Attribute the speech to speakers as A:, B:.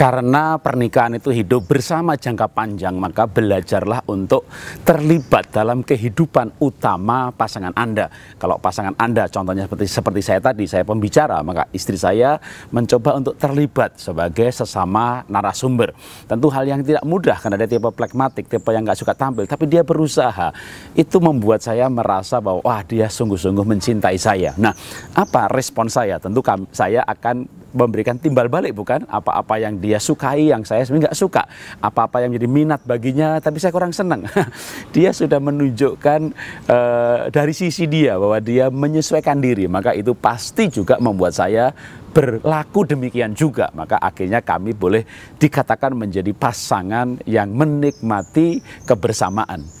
A: Karena pernikahan itu hidup bersama jangka panjang, maka belajarlah untuk terlibat dalam kehidupan utama pasangan Anda. Kalau pasangan Anda contohnya seperti seperti saya tadi, saya pembicara, maka istri saya mencoba untuk terlibat sebagai sesama narasumber. Tentu hal yang tidak mudah karena ada tipe plekmatik, tipe yang nggak suka tampil, tapi dia berusaha. Itu membuat saya merasa bahwa wah dia sungguh-sungguh mencintai saya. Nah, apa respon saya? Tentu saya akan memberikan timbal balik bukan apa-apa yang dia sukai yang saya sebenarnya nggak suka apa-apa yang jadi minat baginya tapi saya kurang senang dia sudah menunjukkan uh, dari sisi dia bahwa dia menyesuaikan diri maka itu pasti juga membuat saya berlaku demikian juga maka akhirnya kami boleh dikatakan menjadi pasangan yang menikmati kebersamaan